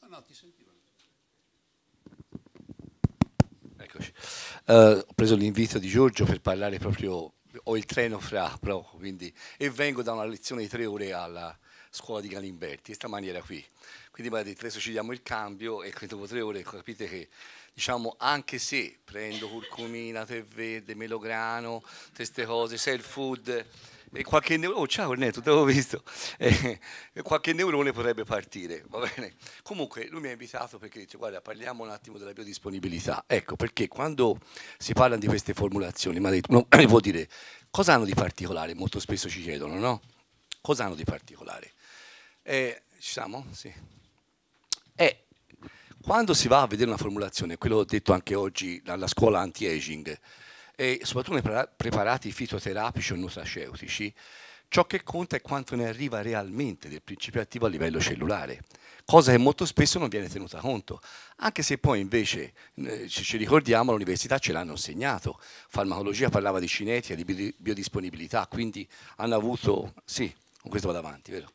No, ah, no, ti sentivo. Eccoci. Uh, ho preso l'invito di Giorgio per parlare proprio, ho il treno fra poco, quindi, e vengo da una lezione di tre ore alla scuola di Galimberti, in questa maniera qui. Quindi magari adesso ci diamo il cambio e dopo tre ore capite che diciamo anche se prendo curcumina, tè verde, melograno, queste cose, self food, qualche neurone, oh, ciao Ernesto, ti avevo visto, eh, qualche neurone potrebbe partire, va bene? Comunque lui mi ha invitato perché dice, guarda, parliamo un attimo della biodisponibilità. Ecco, perché quando si parla di queste formulazioni, ma ha detto, no, vuol dire, cosa hanno di particolare? Molto spesso ci chiedono, no? Cosa hanno di particolare? Eh, ci siamo? Sì. Eh, quando si va a vedere una formulazione, quello ho detto anche oggi alla scuola anti-aging, e soprattutto nei preparati fitoterapici o nutraceutici, ciò che conta è quanto ne arriva realmente del principio attivo a livello cellulare, cosa che molto spesso non viene tenuta conto, anche se poi invece eh, ci ricordiamo l'università ce l'hanno insegnato, farmacologia parlava di cinetica, di biodisponibilità, quindi hanno avuto, sì, con questo vado avanti, vero?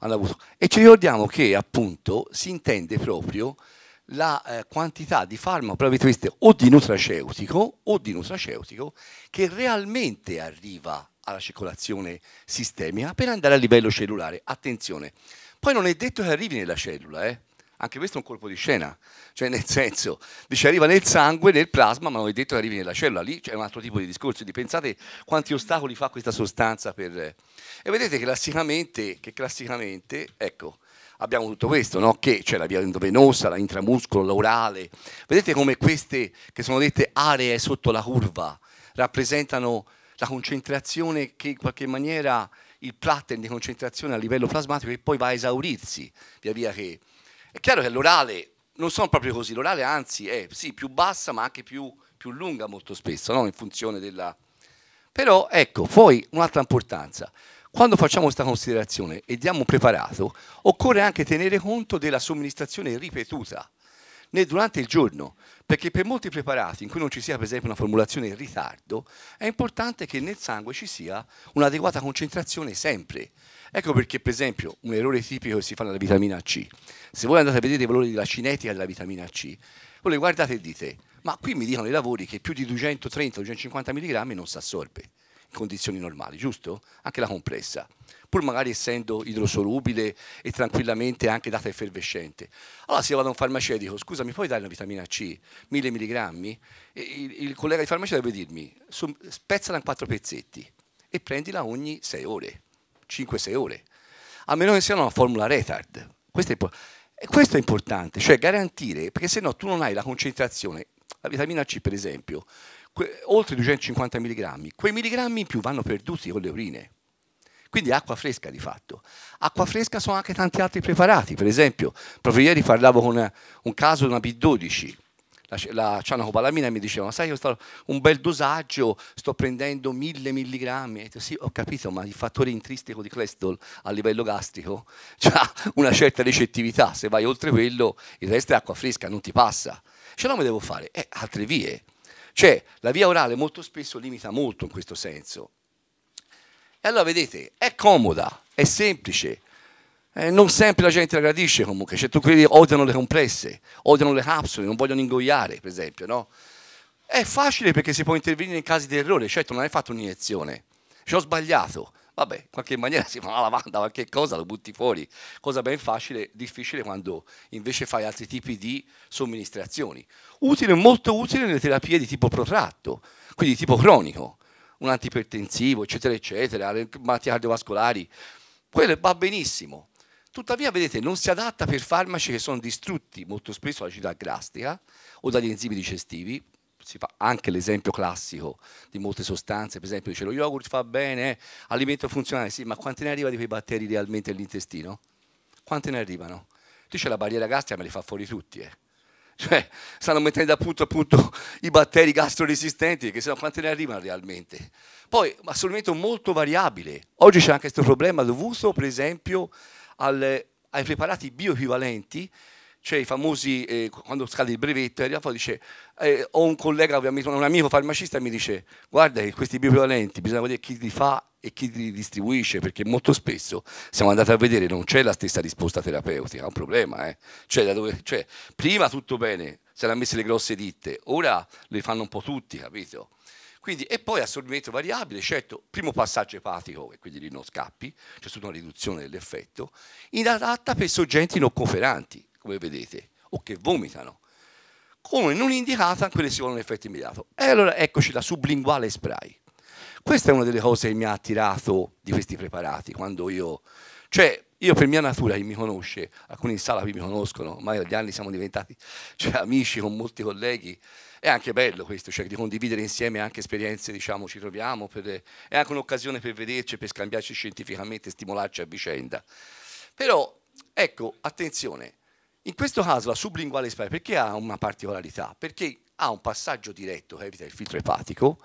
Hanno avuto, e ci ricordiamo che appunto si intende proprio la eh, quantità di farmaco previamente o di nutraceutico o di nutraceutico che realmente arriva alla circolazione sistemica per andare a livello cellulare. Attenzione, poi non è detto che arrivi nella cellula, eh? anche questo è un colpo di scena, cioè nel senso, dice arriva nel sangue, nel plasma, ma non è detto che arrivi nella cellula, lì c'è un altro tipo di discorso, di pensate quanti ostacoli fa questa sostanza per... Eh. E vedete classicamente, che classicamente, ecco, abbiamo tutto questo, no? che c'è cioè la via endovenosa, la intramuscolo, l'orale. Vedete come queste che sono dette aree sotto la curva rappresentano la concentrazione che in qualche maniera il platten di concentrazione a livello plasmatico che poi va a esaurirsi via via che... È chiaro che l'orale non sono proprio così, l'orale anzi è sì, più bassa ma anche più, più lunga molto spesso, no? in funzione della... Però ecco, poi un'altra importanza, quando facciamo questa considerazione e diamo un preparato, occorre anche tenere conto della somministrazione ripetuta né durante il giorno, perché per molti preparati in cui non ci sia per esempio una formulazione in ritardo, è importante che nel sangue ci sia un'adeguata concentrazione sempre. Ecco perché per esempio un errore tipico che si fa nella vitamina C, se voi andate a vedere i valori della cinetica della vitamina C, voi le guardate e dite, ma qui mi dicono i lavori che più di 230-250 mg non si assorbe condizioni normali, giusto? Anche la compressa, pur magari essendo idrosolubile e tranquillamente anche data effervescente. Allora se io vado a un farmaceutico, scusa mi puoi dare una vitamina C, 1000 mg? Il, il, collega di farmacia deve dirmi, spezzala in quattro pezzetti e prendila ogni 6 ore, 5-6 ore, a meno che sia una formula retard. Questo è, e questo è importante, cioè garantire, perché se no tu non hai la concentrazione, la vitamina C per esempio, que- oltre 250 mg, quei milligrammi in più vanno perduti con le urine. Quindi acqua fresca di fatto. Acqua fresca sono anche tanti altri preparati, per esempio, proprio ieri parlavo con una, un caso di una B12, la, la cianocobalamina mi dicevano, sai io sto un bel dosaggio, sto prendendo 1000 mg, sì ho capito, ma il fattore intristico di cholesterol a livello gastrico ha una certa recettività, se vai oltre quello il resto è acqua fresca, non ti passa. Ce cioè, no, devo fare eh, altre vie. Cioè la via orale molto spesso limita molto in questo senso. E allora vedete, è comoda, è semplice, eh, non sempre la gente la gradisce comunque, certo cioè, quelli odiano le complesse, odiano le capsule, non vogliono ingoiare per esempio, no? È facile perché si può intervenire in casi di errore, certo non hai fatto un'iniezione, ci cioè, ho sbagliato, vabbè, in qualche maniera si fa una lavanda, qualche cosa lo butti fuori, cosa ben facile, difficile quando invece fai altri tipi di somministrazioni. Utile, molto utile nelle terapie di tipo protratto, quindi di tipo cronico, un antipertensivo, eccetera, eccetera, malattie cardiovascolari, quello va benissimo. Tuttavia, vedete, non si adatta per farmaci che sono distrutti molto spesso dall'acidità città grastica o dagli enzimi digestivi, si fa anche l'esempio classico di molte sostanze, per esempio dice lo yogurt fa bene, eh, alimento funzionale, sì, ma quante ne arriva di quei batteri realmente all'intestino? Quante ne arrivano? Lì c'è la barriera gastrea, me li fa fuori tutti. Eh. Cioè, stanno mettendo a punto, a punto i batteri gastroresistenti, che sennò quante ne arrivano realmente? Poi, assolutamente molto variabile. Oggi c'è anche questo problema dovuto, per esempio, al, ai preparati bioequivalenti cioè i famosi, eh, quando scade il brevetto, arriva eh, fuori dice, eh, ho un collega, un amico farmacista, e mi dice, guarda che questi bioequivalenti bisogna vedere chi li fa e chi li distribuisce, perché molto spesso siamo andati a vedere, non c'è la stessa risposta terapeutica, è un problema. Eh. Cioè, dove, cioè, prima tutto bene, si erano messe le grosse ditte, ora le fanno un po' tutti, capito? Quindi, e poi assorbimento variabile, certo, primo passaggio epatico, e quindi lì non scappi, c'è stata una riduzione dell'effetto, inadatta per soggetti non conferanti, come vedete, o che vomitano, come non indicata quelle si vogliono un effetto immediato. E allora eccoci la sublinguale spray. Questa è una delle cose che mi ha attirato di questi preparati, quando io... Cioè, io per mia natura, chi mi conosce, alcuni in sala mi conoscono, ormai dagli anni siamo diventati cioè, amici con molti colleghi, è anche bello questo, cioè di condividere insieme anche esperienze, diciamo, ci troviamo, per, è anche un'occasione per vederci, per scambiarci scientificamente, stimolarci a vicenda. Però, ecco, attenzione, in questo caso la sublinguale spinale perché ha una particolarità? Perché ha un passaggio diretto che evita il filtro epatico,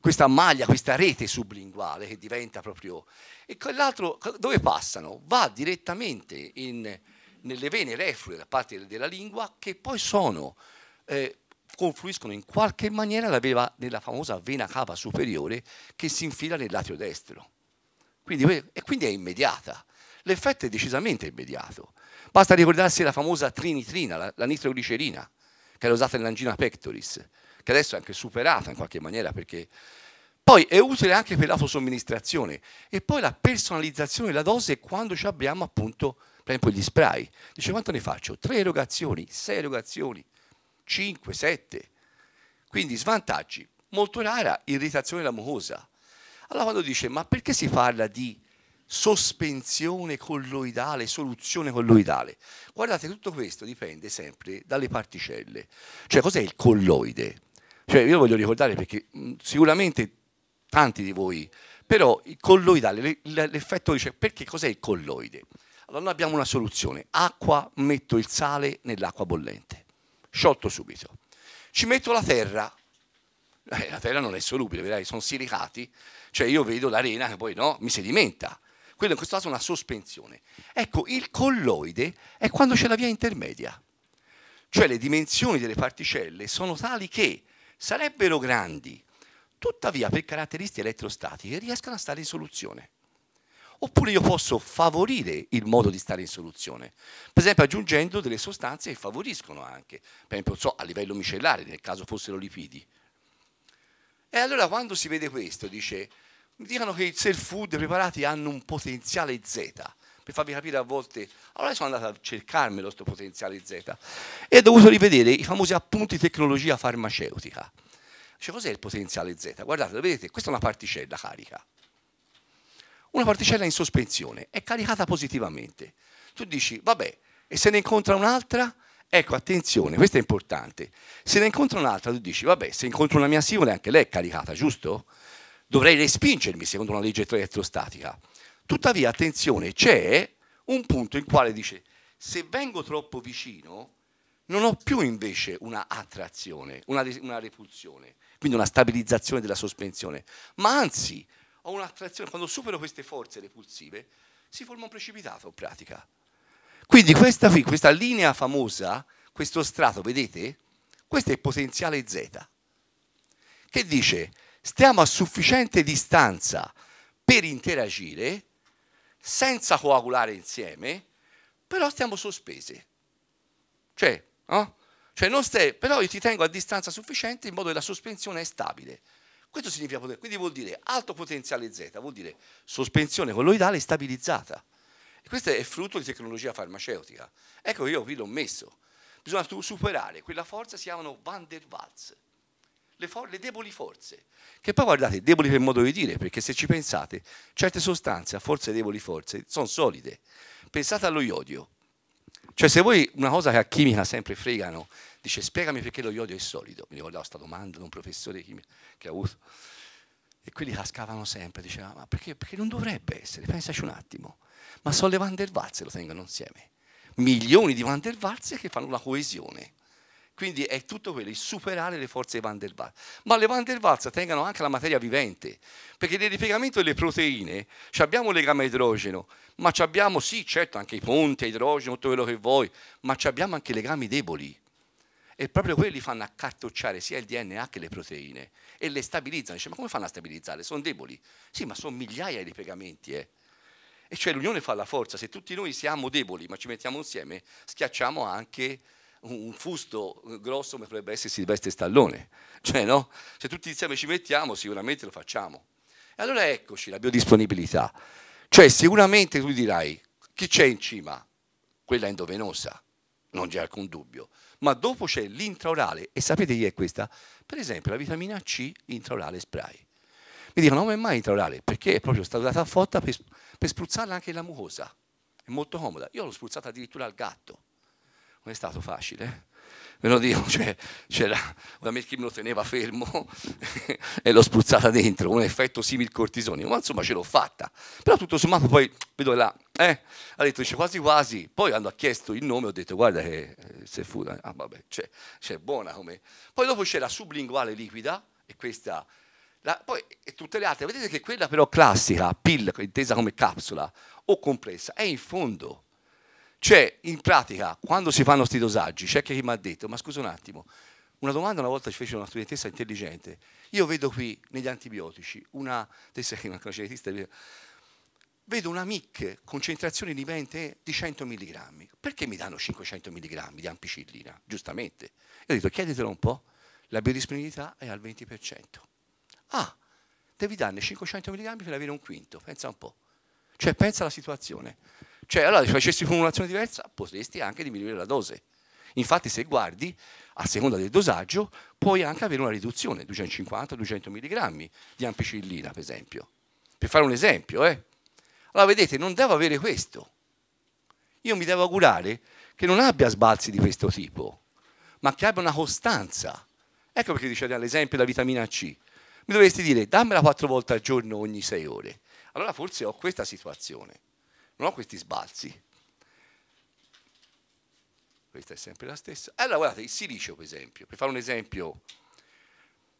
questa maglia, questa rete sublinguale che diventa proprio... E quell'altro dove passano? Va direttamente in, nelle vene reflue da parte della lingua che poi sono, eh, confluiscono in qualche maniera nella famosa vena cava superiore che si infila nel lato destro. Quindi, e quindi è immediata. L'effetto è decisamente immediato. Basta ricordarsi la famosa trinitrina, la, la nitroglicerina, che era usata nell'angina pectoris, che adesso è anche superata in qualche maniera perché poi è utile anche per l'autosomministrazione e poi la personalizzazione della dose quando ci abbiamo appunto, per esempio, gli spray. Dice quanto ne faccio? Tre erogazioni, sei erogazioni, cinque, sette. Quindi svantaggi. Molto rara irritazione della mucosa. Allora quando dice ma perché si parla di sospensione colloidale, soluzione colloidale. Guardate, tutto questo dipende sempre dalle particelle. Cioè, cos'è il colloide? Cioè, io voglio ricordare perché mh, sicuramente tanti di voi, però il colloidale, l'effetto dice perché cos'è il colloide? Allora noi abbiamo una soluzione, acqua, metto il sale nell'acqua bollente, sciolto subito. Ci metto la terra, eh, la terra non è solubile, vedrai, sono silicati, cioè io vedo l'arena che poi no, mi sedimenta quello in questo caso è una sospensione. Ecco, il colloide è quando c'è la via intermedia, cioè le dimensioni delle particelle sono tali che sarebbero grandi, tuttavia per caratteristiche elettrostatiche riescano a stare in soluzione. Oppure io posso favorire il modo di stare in soluzione, per esempio aggiungendo delle sostanze che favoriscono anche, per esempio so, a livello micellare, nel caso fossero lipidi. E allora quando si vede questo dice mi dicono che i self food preparati hanno un potenziale Z, per farvi capire a volte, allora sono andato a cercarmi cercarmelo questo potenziale Z e ho dovuto rivedere i famosi appunti tecnologia farmaceutica. Cioè cos'è il potenziale Z? Guardate, lo vedete, questa è una particella carica. Una particella in sospensione, è caricata positivamente. Tu dici, vabbè, e se ne incontra un'altra? Ecco, attenzione, questo è importante. Se ne incontra un'altra, tu dici, vabbè, se incontro una mia simile, anche lei è caricata, giusto? dovrei respingermi secondo una legge elettrostatica. Tuttavia, attenzione, c'è un punto in quale dice se vengo troppo vicino non ho più invece una attrazione, una, una repulsione, quindi una stabilizzazione della sospensione, ma anzi ho un'attrazione, quando supero queste forze repulsive si forma un precipitato in pratica. Quindi questa, qui, questa linea famosa, questo strato, vedete? Questo è il potenziale Z, che dice stiamo a sufficiente distanza per interagire senza coagulare insieme, però stiamo sospese. Cioè, no? cioè non stai, però io ti tengo a distanza sufficiente in modo che la sospensione è stabile. Questo significa poter, quindi vuol dire alto potenziale Z, vuol dire sospensione colloidale stabilizzata. E questo è frutto di tecnologia farmaceutica. Ecco, io qui l'ho messo. Bisogna superare quella forza, si chiamano van der Waals le, le, deboli forze, che poi guardate, deboli per modo di dire, perché se ci pensate, certe sostanze a forze deboli forze sono solide. Pensate allo iodio. Cioè se voi una cosa che a chimica sempre fregano, dice spiegami perché lo iodio è solido, mi ricordavo questa domanda da un professore di chimica che ho avuto, e quelli cascavano sempre, dicevano ma perché, perché non dovrebbe essere, pensaci un attimo, ma sono le Van der Waals lo tengono insieme, milioni di Van der Waals che fanno la coesione quindi è tutto quello, il superare le forze di Van der Waals. Ma le Van der Waals tengano anche la materia vivente, perché nel ripiegamento delle proteine abbiamo un legame a idrogeno, ma abbiamo sì, certo, anche i ponti a idrogeno, tutto quello che vuoi, ma abbiamo anche legami deboli. E proprio quelli fanno accartocciare sia il DNA che le proteine e le stabilizzano. Dice, ma come fanno a stabilizzare? Sono deboli. Sì, ma sono migliaia di ripiegamenti, eh. E cioè l'unione fa la forza, se tutti noi siamo deboli ma ci mettiamo insieme, schiacciamo anche un fusto grosso come potrebbe essere Silvestre Stallone. Cioè, no? Se cioè, tutti insieme ci mettiamo, sicuramente lo facciamo. E allora eccoci la biodisponibilità. Cioè, sicuramente tu dirai, chi c'è in cima? Quella endovenosa, non c'è alcun dubbio. Ma dopo c'è l'intraorale, e sapete chi è questa? Per esempio la vitamina C intraorale spray. Mi dicono, come mai intraorale? Perché è proprio stata data a fotta per, per spruzzarla anche la mucosa. È molto comoda. Io l'ho spruzzata addirittura al gatto non è stato facile. Ve lo dico, cioè, c'era una Melchi me lo teneva fermo e l'ho spruzzata dentro, un effetto simil cortisone, ma insomma ce l'ho fatta. Però tutto sommato poi vedo là, eh, ha detto dice, quasi quasi, poi quando ha chiesto il nome, ho detto guarda che eh, se fu, ah vabbè, c'è, cioè, c'è cioè, buona come... Poi dopo c'è la sublinguale liquida e questa la, poi e tutte le altre, vedete che quella però classica, pill, intesa come capsula o complessa, è in fondo. Cioè, in pratica, quando si fanno questi dosaggi, c'è chi mi ha detto, ma scusa un attimo, una domanda una volta ci fece una studentessa intelligente, io vedo qui negli antibiotici una, una cronicietista, vedo una MIC, concentrazione di 20 di 100 mg, perché mi danno 500 mg di ampicillina? Giustamente. Io ho detto, chiedetelo un po', la biodisponibilità è al 20%. Ah, devi darne 500 mg per avere un quinto, pensa un po'. Cioè, pensa alla situazione. Cioè, allora, se facessi formulazione diversa, potresti anche diminuire la dose. Infatti, se guardi, a seconda del dosaggio, puoi anche avere una riduzione, 250-200 mg di ampicillina, per esempio. Per fare un esempio, eh. Allora, vedete, non devo avere questo. Io mi devo augurare che non abbia sbalzi di questo tipo, ma che abbia una costanza. Ecco perché dicevi all'esempio la vitamina C. Mi dovresti dire, dammela quattro volte al giorno ogni sei ore. Allora forse ho questa situazione non ho questi sbalzi. Questa è sempre la stessa. Allora guardate, il silicio per esempio, per fare un esempio,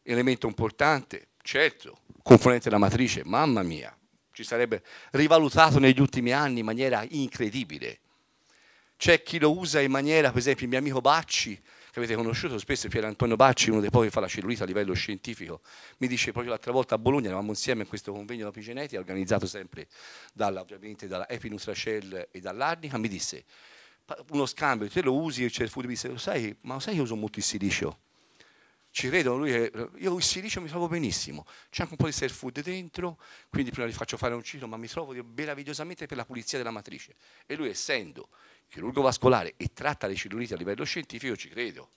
elemento importante, certo, componente della matrice, mamma mia, ci sarebbe rivalutato negli ultimi anni in maniera incredibile. C'è chi lo usa in maniera, per esempio il mio amico Bacci, che avete conosciuto spesso, Piero Antonio Bacci, uno dei pochi che fa la cellulite a livello scientifico, mi dice proprio l'altra volta a Bologna, eravamo insieme a questo convegno epigenetica organizzato sempre dalla, ovviamente dalla Epinus Rachel e dall'Arnica, mi disse uno scambio, te lo usi, c'è il food, mi disse, lo sai, ma lo sai che uso molto il silicio? ci credono, lui, io il silicio mi trovo benissimo, c'è anche un po' di self food dentro, quindi prima gli faccio fare un ciclo, ma mi trovo meravigliosamente per la pulizia della matrice. E lui essendo chirurgo vascolare e tratta le cellulite a livello scientifico, ci credo.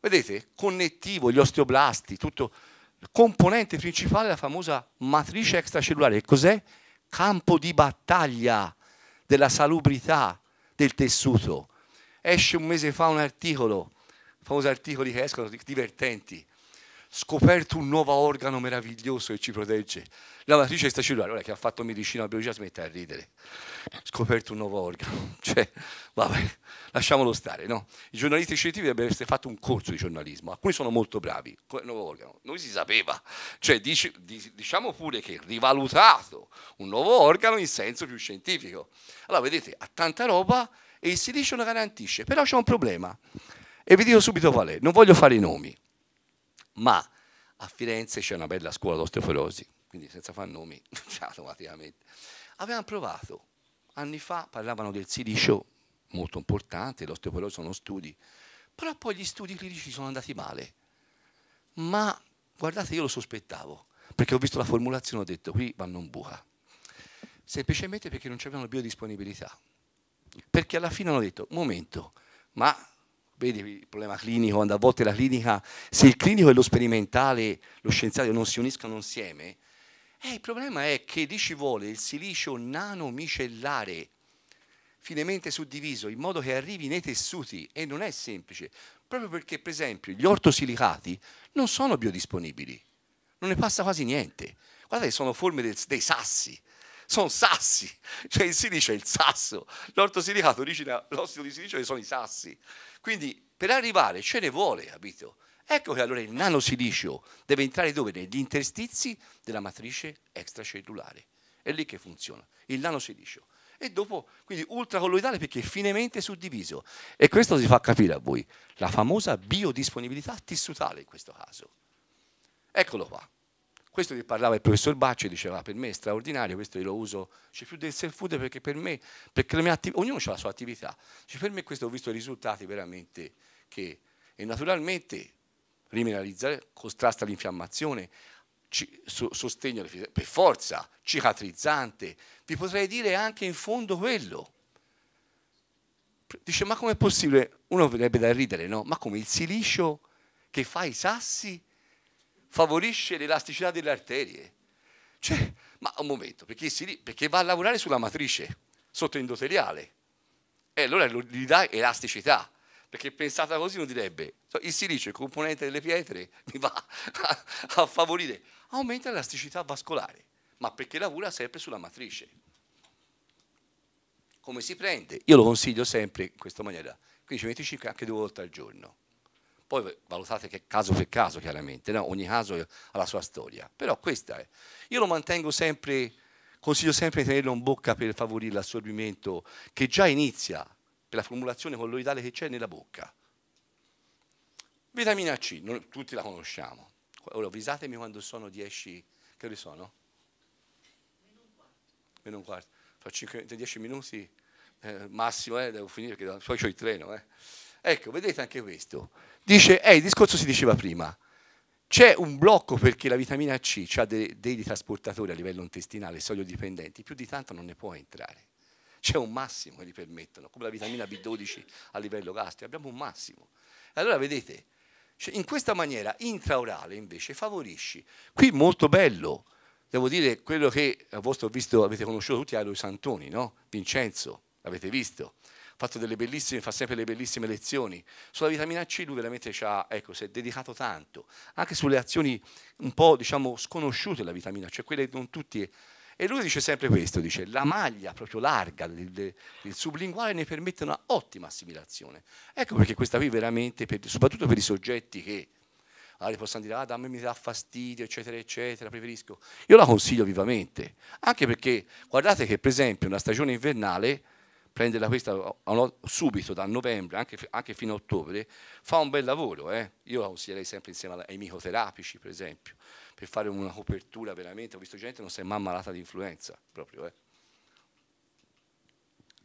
Vedete, connettivo, gli osteoblasti, tutto il componente principale è la famosa matrice extracellulare. Che cos'è? Campo di battaglia della salubrità del tessuto. Esce un mese fa un articolo, famosi articoli che escono divertenti, scoperto un nuovo organo meraviglioso che ci protegge. La Lavatrice stacellulare, ora che ha fatto medicina biologica smette a ridere. Scoperto un nuovo organo. Cioè, vabbè, lasciamolo stare, no? I giornalisti scientifici dovrebbero essere fatto un corso di giornalismo, alcuni sono molto bravi, nuovo organo. Noi si sapeva, cioè dici, diciamo pure che rivalutato un nuovo organo in senso più scientifico. Allora, vedete, ha tanta roba e il silicio lo garantisce, però c'è un problema. E vi dico subito qual è, non voglio fare i nomi ma a Firenze c'è una bella scuola d'osteoporosi, quindi senza far nomi, automaticamente. Avevano provato, anni fa parlavano del silicio, molto importante, l'osteoporosi sono studi, però poi gli studi clinici sono andati male. Ma guardate, io lo sospettavo, perché ho visto la formulazione, ho detto qui vanno in buca. Semplicemente perché non c'erano biodisponibilità. Perché alla fine hanno detto, momento, ma vedi il problema clinico, quando a volte la clinica, se il clinico e lo sperimentale, lo scienziato non si uniscono insieme, eh, il problema è che lì ci vuole il silicio nanomicellare, finemente suddiviso, in modo che arrivi nei tessuti e non è semplice, proprio perché per esempio gli ortosilicati non sono biodisponibili, non ne passa quasi niente. Guardate, sono forme del, dei sassi, sono sassi, cioè il silicio è il sasso, l'ortosilicato origina l'ossido di silicio che sono i sassi. Quindi per arrivare ce ne vuole, capito? Ecco che allora il nanosilicio deve entrare dove? Negli interstizi della matrice extracellulare. È lì che funziona, il nanosilicio. E dopo, quindi ultracolloidale perché è finemente suddiviso. E questo si fa capire a voi, la famosa biodisponibilità tissutale in questo caso. Eccolo qua. Questo gli parlava il professor Bacci, diceva ah, per me è straordinario, questo io lo uso, c'è più del self-food perché per me, perché ognuno ha la sua attività, dice, per me questo ho visto risultati veramente che, e naturalmente rimineralizzare contrasta l'infiammazione, sostegno per forza, cicatrizzante, vi potrei dire anche in fondo quello. Dice, ma com'è possibile? Uno verrebbe da ridere, no? Ma come il silicio che fa i sassi favorisce l'elasticità delle arterie. Cioè, ma un momento, perché, si, perché va a lavorare sulla matrice sottoendoteliale e allora gli dà elasticità. Perché pensata così uno direbbe, il silicio, il componente delle pietre, mi va a, a favorire, aumenta l'elasticità vascolare, ma perché lavora sempre sulla matrice. Come si prende? Io lo consiglio sempre in questa maniera, 15-25 anche due volte al giorno. Poi valutate che caso per caso, chiaramente, no? ogni caso ha la sua storia. Però questa è. Io lo mantengo sempre, consiglio sempre di tenerlo in bocca per favorire l'assorbimento che già inizia per la formulazione colloidale che c'è nella bocca. Vitamina C, non, tutti la conosciamo. Ora avvisatemi quando sono 10, che ore sono? Meno un quarto. Meno un quarto. Fra 5, 10 minuti eh, massimo, eh, devo finire perché poi c'ho il treno. Eh. Ecco, vedete anche questo dice, eh, il discorso si diceva prima, c'è un blocco perché la vitamina C ha dei, dei trasportatori a livello intestinale, soliodipendenti, più di tanto non ne può entrare. C'è un massimo che gli permettono, come la vitamina B12 a livello gastrico, abbiamo un massimo. Allora vedete, cioè, in questa maniera intraorale invece favorisci. Qui molto bello, devo dire quello che a vostro visto avete conosciuto tutti Aloy Santoni, no? Vincenzo, l'avete visto fatto delle bellissime, fa sempre le bellissime lezioni. Sulla vitamina C lui veramente ci ha, ecco, si è dedicato tanto, anche sulle azioni un po' diciamo, sconosciute della vitamina, C, cioè quelle non tutti... E lui dice sempre questo, dice la maglia proprio larga del, del sublinguale ne permette una ottima assimilazione. Ecco perché questa qui veramente, per, soprattutto per i soggetti che magari possono dire ah, me mi dà fastidio, eccetera, eccetera, preferisco. Io la consiglio vivamente, anche perché guardate che per esempio una stagione invernale prenderla questa subito da novembre, anche, anche fino a ottobre, fa un bel lavoro. Eh? Io la consiglierei sempre insieme ai micoterapici, per esempio, per fare una copertura veramente. Ho visto gente che non si è mai ammalata di influenza, proprio. Eh?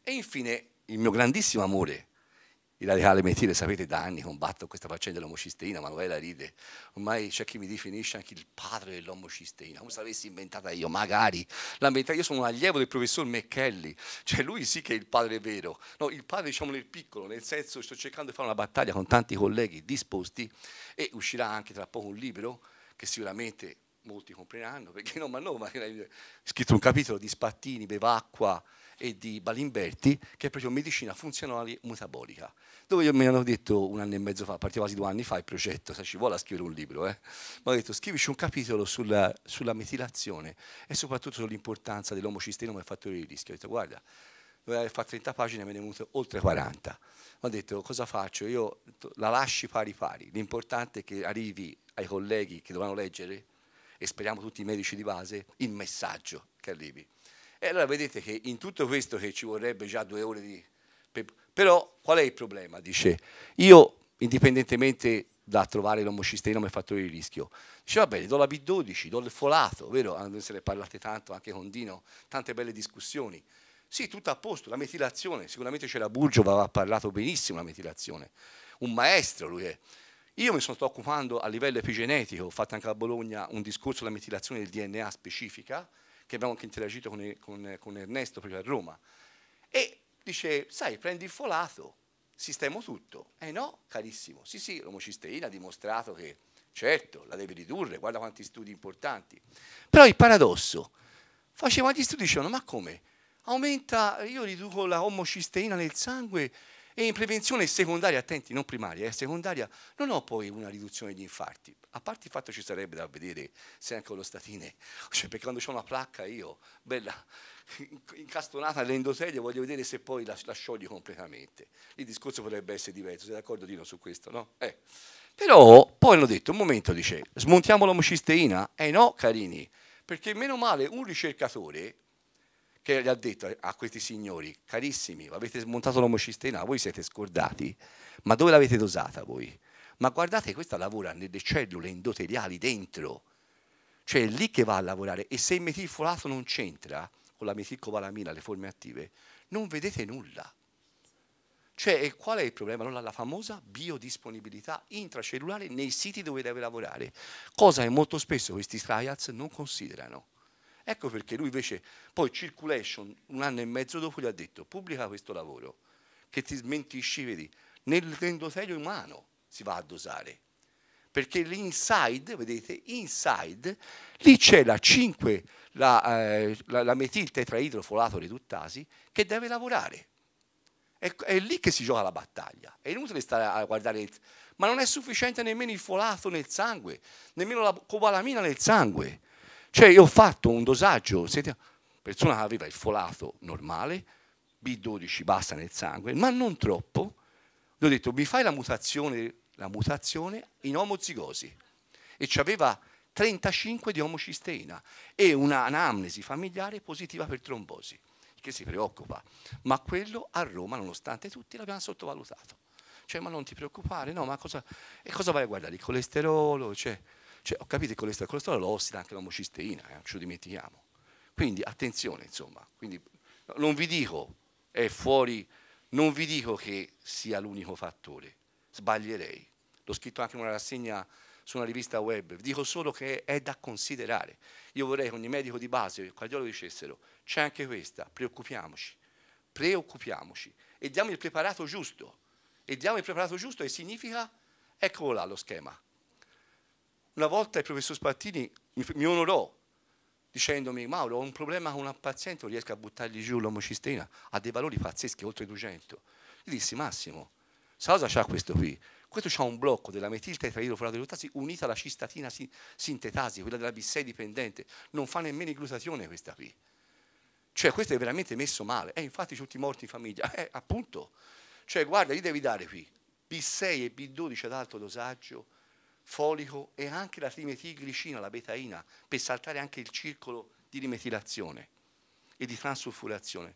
E infine il mio grandissimo amore il radicale Mentire, sapete, da anni combatto questa faccenda dell'omocisteina, Manuela ride. Ormai c'è chi mi definisce anche il padre dell'omocisteina, come se l'avessi inventata io, magari. Io sono un allievo del professor Mecchelli, cioè lui sì che è il padre vero. No, il padre diciamo nel piccolo, nel senso sto cercando di fare una battaglia con tanti colleghi disposti e uscirà anche tra poco un libro che sicuramente molti compreranno, perché no, ma no, ma hai scritto un capitolo di Spattini, Bevacqua, e di Balimberti, che è proprio medicina funzionale metabolica, dove mi hanno detto un anno e mezzo fa, partiva quasi due anni fa, il progetto, se ci vuole a scrivere un libro, eh, mi hanno detto scrivici un capitolo sulla, sulla metilazione e soprattutto sull'importanza dell'omocistenoma e fattore di rischio. Ho detto guarda, doveva fare 30 pagine e me ne è venuto oltre 40. Mi ha detto cosa faccio? Io la lasci pari pari, l'importante è che arrivi ai colleghi che dovranno leggere e speriamo tutti i medici di base il messaggio che arrivi. E allora vedete che in tutto questo che ci vorrebbe già due ore di... Però qual è il problema? Dice, io indipendentemente da trovare l'omocisteina come fattore di rischio, dice va bene, do la B12, do il folato, vero? Noi se ne parlate tanto anche con Dino, tante belle discussioni. Sì, tutto a posto, la metilazione, sicuramente c'era Burgio, aveva parlato benissimo la metilazione, un maestro lui è. Io mi sono sto occupando a livello epigenetico, ho fatto anche a Bologna un discorso sulla metilazione del DNA specifica, che abbiamo anche interagito con, con, con Ernesto prima a Roma. E dice, sai, prendi il folato, sistemo tutto. Eh no, carissimo, sì sì, l'omocisteina ha dimostrato che certo, la devi ridurre, guarda quanti studi importanti. Però il paradosso, facevano gli studi dicevano, ma come? Aumenta, io riduco la omocisteina nel sangue e in prevenzione secondaria, attenti, non primaria, eh, secondaria, non ho poi una riduzione di infarti. A parte il fatto ci sarebbe da vedere se anche con lo statine, cioè perché quando c'è una placca io, bella, incastonata nell'endotelio, voglio vedere se poi la, la sciogli completamente. Il discorso potrebbe essere diverso, sei d'accordo Dino su questo, no? Eh. Però poi hanno detto, un momento dice, smontiamo l'omocisteina? Eh no, carini, perché meno male un ricercatore che gli ha detto a questi signori, carissimi, avete smontato l'omocisteina, voi siete scordati, ma dove l'avete dosata voi? Ma guardate, questa lavora nelle cellule endoteliali dentro, cioè è lì che va a lavorare e se il metilfolato non c'entra con la metilcovalamina, le forme attive, non vedete nulla. Cioè, qual è il problema? Allora, la famosa biodisponibilità intracellulare nei siti dove deve lavorare, cosa che molto spesso questi trials non considerano. Ecco perché lui invece, poi Circulation, un anno e mezzo dopo, gli ha detto pubblica questo lavoro, che ti smentisci, vedi, nel endotelio umano si va a dosare. Perché l'inside, vedete, inside, lì c'è la 5, la, eh, la, la metiltetraidrofolato riduttasi, che deve lavorare. È, è, lì che si gioca la battaglia. È inutile stare a guardare, il, ma non è sufficiente nemmeno il folato nel sangue, nemmeno la cobalamina nel sangue. Cioè io ho fatto un dosaggio, la persona aveva il folato normale, B12 basta nel sangue, ma non troppo. Gli ho detto, mi fai la mutazione, la mutazione in omozigosi. E ci aveva 35 di omocisteina e un'anamnesi familiare positiva per trombosi, che si preoccupa. Ma quello a Roma, nonostante tutti, l'abbiamo sottovalutato. Cioè, ma non ti preoccupare, no, ma cosa, e cosa vai a guardare? Il colesterolo, cioè, cioè, ho capito che il colesterolo, lo ossida anche l'omocisteina, eh, non ce lo dimentichiamo. Quindi attenzione, insomma, Quindi, non vi dico è fuori, non vi dico che sia l'unico fattore, sbaglierei. L'ho scritto anche in una rassegna su una rivista web, vi dico solo che è da considerare. Io vorrei che ogni medico di base, il cardiologo dicessero, c'è anche questa, preoccupiamoci, preoccupiamoci e diamo il preparato giusto. E diamo il preparato giusto e significa, eccolo là lo schema, una volta il professor Spattini mi onorò dicendomi Mauro ho un problema con un paziente, non riesco a buttargli giù l'omocisteina, ha dei valori pazzeschi, oltre 200. Gli dissi Massimo, sa cosa c'ha questo qui? Questo c'ha un blocco della metiltetraidroforadoidottasi unita alla cistatina sintetasi, quella della B6 dipendente, non fa nemmeno glutatione questa qui. Cioè questo è veramente messo male, e eh, infatti tutti morti in famiglia, eh, appunto. Cioè guarda, gli devi dare qui B6 e B12 ad alto dosaggio, folico e anche la trimetiglicina, la betaina, per saltare anche il circolo di rimetilazione e di transulfurazione.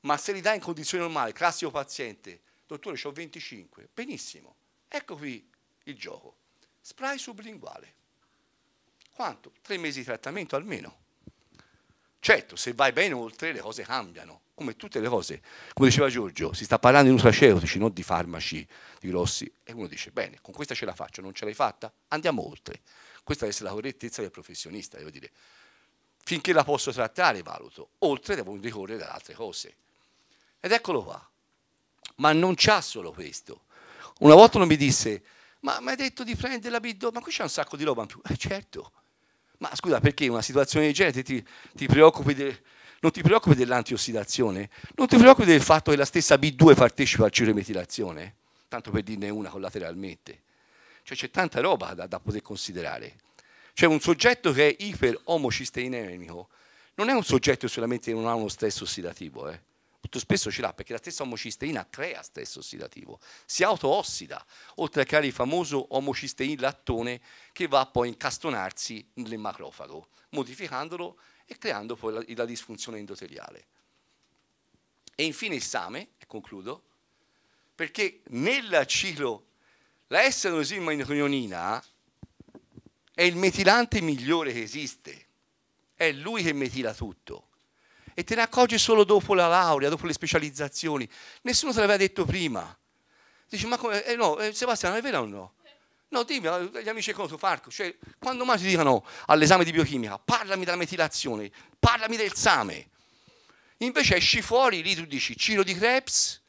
Ma se li dà in condizioni normali, classico paziente, dottore ho 25, benissimo, ecco qui il gioco. Spray sublinguale. Quanto? Tre mesi di trattamento almeno. Certo, se vai ben oltre le cose cambiano, come tutte le cose. Come diceva Giorgio, si sta parlando di nutraceutici, non di farmaci, di grossi. E uno dice, bene, con questa ce la faccio, non ce l'hai fatta? Andiamo oltre. Questa deve essere la correttezza del professionista, devo dire. Finché la posso trattare, valuto. Oltre devo ricorrere ad altre cose. Ed eccolo qua. Ma non c'ha solo questo. Una volta uno mi disse, ma mi hai detto di prendere la B12, ma qui c'è un sacco di roba in più. Eh certo, ma scusa, perché una situazione di genere ti, ti preoccupi de, non ti preoccupi dell'antiossidazione? Non ti preoccupi del fatto che la stessa B2 partecipa al ciroemetilazione? Tanto per dirne una collateralmente. Cioè c'è tanta roba da, da poter considerare. Cioè un soggetto che è iper omocisteinemico non è un soggetto che solamente non ha uno stress ossidativo, eh molto spesso ce l'ha perché la stessa omocisteina crea stress ossidativo, si auto-ossida, oltre a creare il famoso omocistein lattone che va poi a incastonarsi nel macrofago, modificandolo e creando poi la, la disfunzione endoteliale. E infine il same, e concludo, perché nella cilo la S-anosilmainionina è il metilante migliore che esiste, è lui che metila tutto e te ne accorgi solo dopo la laurea, dopo le specializzazioni. Nessuno te l'aveva detto prima. Dici, ma come? Eh no, eh, Sebastiano, è vero o no? No, dimmi, eh, gli amici che tu farco, cioè, quando mai ti dicono all'esame di biochimica, parlami della metilazione, parlami del same. Invece esci fuori, lì tu dici, Ciro di Krebs,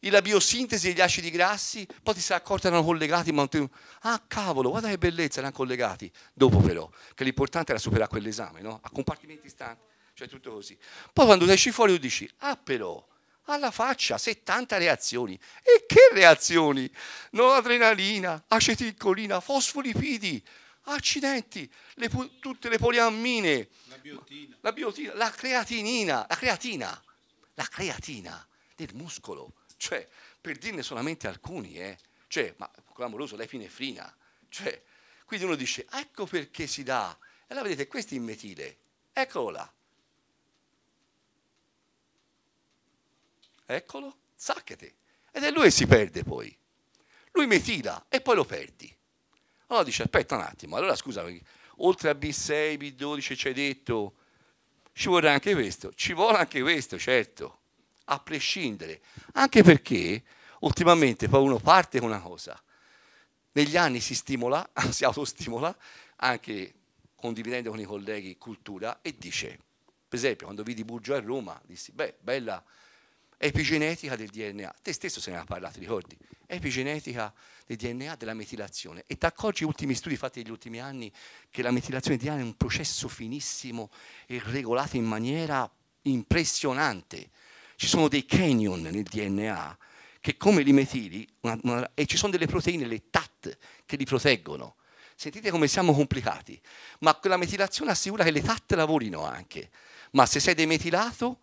la biosintesi degli acidi grassi, poi ti sei accorto che erano collegati, ma non ah cavolo, guarda che bellezza, erano collegati. Dopo però, che l'importante era superare quell'esame, no? A compartimenti stanti cioè tutto così. Poi quando esci fuori tu dici, ah però, alla faccia 70 reazioni. E che reazioni? No, adrenalina, acetilcolina, fosfolipidi, accidenti, le tutte le poliammine, la biotina. la biotina, la creatinina, la creatina, la creatina del muscolo. Cioè, per dirne solamente alcuni, eh. Cioè, ma clamoroso, l'epinefrina. Cioè, quindi uno dice, ecco perché si dà. E allora vedete, questo è in metile, eccolo là. Eccolo, zacchete. Ed è lui che si perde poi. Lui mi tira e poi lo perdi. Allora dice, aspetta un attimo, allora scusami, oltre a B6, B12 ci hai detto, ci vorrà anche questo. Ci vuole anche questo, certo, a prescindere. Anche perché ultimamente poi uno parte con una cosa. Negli anni si stimola, si autostimola, anche condividendo con i colleghi cultura, e dice, per esempio, quando vidi Burgio a Roma, dissi, beh, bella epigenetica del DNA. Te stesso se ne ha parlato, ricordi? Epigenetica del DNA della metilazione. E ti accorgi ultimi studi fatti negli ultimi anni che la metilazione del DNA è un processo finissimo e regolato in maniera impressionante. Ci sono dei canyon nel DNA che come li metili, una, una, e ci sono delle proteine, le TAT, che li proteggono. Sentite come siamo complicati. Ma quella metilazione assicura che le TAT lavorino anche. Ma se sei demetilato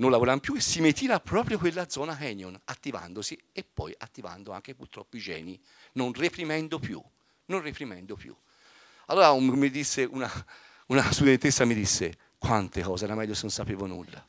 non lavorano più e si metila proprio quella zona canyon, attivandosi e poi attivando anche purtroppo i geni, non reprimendo più, non reprimendo più. Allora un, mi disse una, una studentessa mi disse quante cose, era meglio se non sapevo nulla.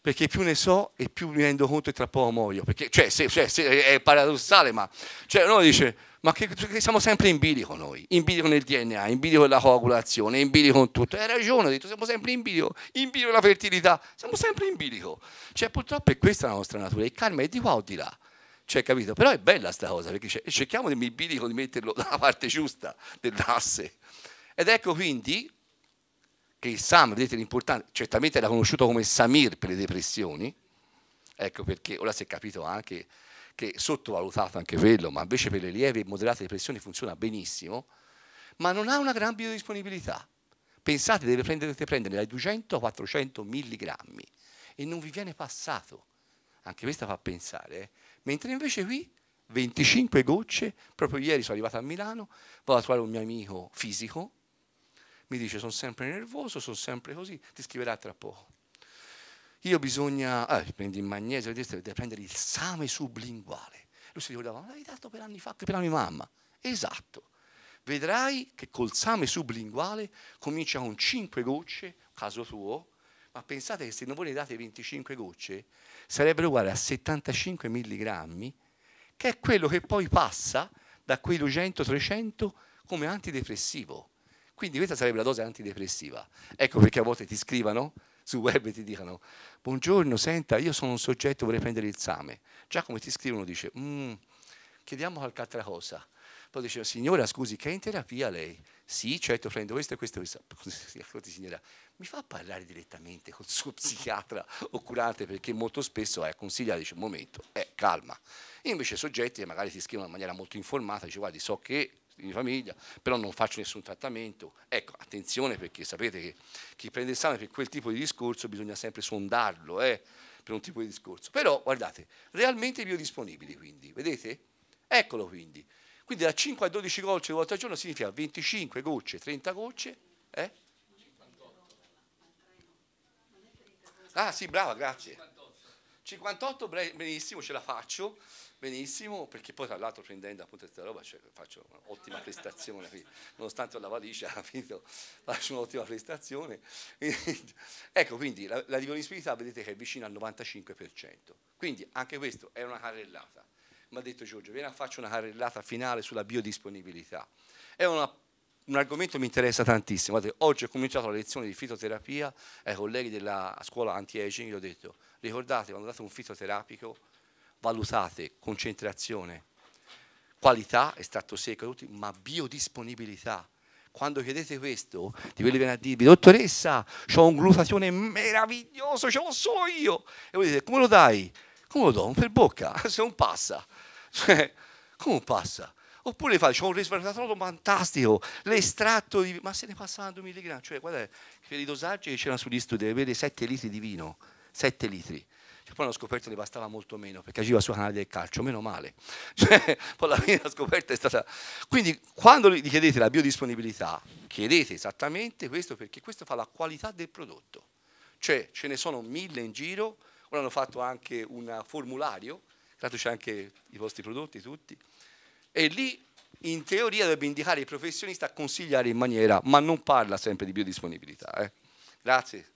Perché più ne so e più mi rendo conto e tra poco muoio. Perché, cioè, se, cioè se è paradossale, ma cioè, uno dice ma che, che, siamo sempre in bilico noi, in bilico nel DNA, in bilico nella coagulazione, in bilico con tutto. Hai ragione, ho detto, siamo sempre in bilico, in bilico la fertilità, siamo sempre in bilico. Cioè purtroppo è questa la nostra natura, il karma è di qua o di là. Cioè, capito? Però è bella sta cosa, perché cerchiamo il bilico di metterlo dalla parte giusta dell'asse. Ed ecco quindi che il SAM, vedete l'importante, certamente era conosciuto come Samir per le depressioni, ecco perché ora si è capito anche che è sottovalutato anche quello, ma invece per le lievi e moderate depressioni funziona benissimo, ma non ha una gran biodisponibilità. Pensate, deve prendere, dovete prendere dai 200 a 400 milligrammi e non vi viene passato. Anche questa fa pensare. Eh? Mentre invece qui 25 gocce, proprio ieri sono arrivato a Milano, vado a trovare un mio amico fisico, mi dice sono sempre nervoso, sono sempre così, ti scriverà tra poco. Io bisogna, eh, prendi il magnesio, deve prendere il same sublinguale. Lui si ricordava, ma l'hai dato per anni fa per la mia mamma. Esatto. Vedrai che col same sublinguale comincia con 5 gocce, caso tuo, ma pensate che se non voi ne date 25 gocce, sarebbero uguali a 75 milligrammi, che è quello che poi passa da quei 200-300 come antidepressivo. Quindi questa sarebbe la dose antidepressiva. Ecco perché a volte ti scrivano sul web e ti dicano buongiorno, senta, io sono un soggetto, vorrei prendere l'esame. Già come ti scrivono dice, mm, chiediamo qualche altra cosa. Poi dice, signora, scusi, che è in terapia lei? Sì, certo, prendo questo e questo e questo. Signora, mi fa parlare direttamente col suo psichiatra o curante perché molto spesso è eh, consiglia, dice, un momento, è eh, calma. E invece soggetti che magari ti scrivono in maniera molto informata, dice, guardi, so che di famiglia, però non faccio nessun trattamento. Ecco, attenzione perché sapete che chi prende il esame per quel tipo di discorso bisogna sempre sondarlo eh, per un tipo di discorso. Però guardate, realmente biodisponibili quindi, vedete? Eccolo quindi. Quindi da 5 a 12 gocce una volta al giorno significa 25 gocce, 30 gocce. Eh? Ah sì, brava, grazie. 58, benissimo, ce la faccio benissimo, perché poi tra l'altro prendendo appunto questa roba cioè, faccio un'ottima prestazione, nonostante la valigia capito, faccio un'ottima prestazione. ecco, quindi la, la disponibilità vedete che è vicina al 95%, quindi anche questo è una carrellata. Mi ha detto Giorgio, vieni a fare una carrellata finale sulla biodisponibilità. È una un argomento che mi interessa tantissimo. Oggi ho cominciato la lezione di fitoterapia ai colleghi della scuola anti-aging, gli ho detto ricordate quando date un fitoterapico valutate concentrazione, qualità, estratto secco, ma biodisponibilità. Quando chiedete questo, di quelli viene a dirvi, dottoressa, ho un glutatione meraviglioso, ce lo so io. E voi dite, come lo dai? Come lo do? Un per bocca, se non passa. Cioè, come non passa? Oppure faccio un resveratrolo fantastico, l'estratto di... Ma se ne passano 2 mg, cioè guarda, per i dosaggi che c'erano sugli studi, deve avere 7 litri di vino, 7 litri. Cioè, poi hanno scoperto che bastava molto meno perché agiva sul canale del calcio, meno male. Cioè, poi alla fine la scoperta è stata... Quindi quando gli chiedete la biodisponibilità, chiedete esattamente questo perché questo fa la qualità del prodotto. Cioè ce ne sono mille in giro, ora hanno fatto anche un formulario, tanto c'è anche i vostri prodotti tutti, e lì in teoria dovrebbe indicare il professionista a consigliare in maniera, ma non parla sempre di biodisponibilità. Eh. Grazie.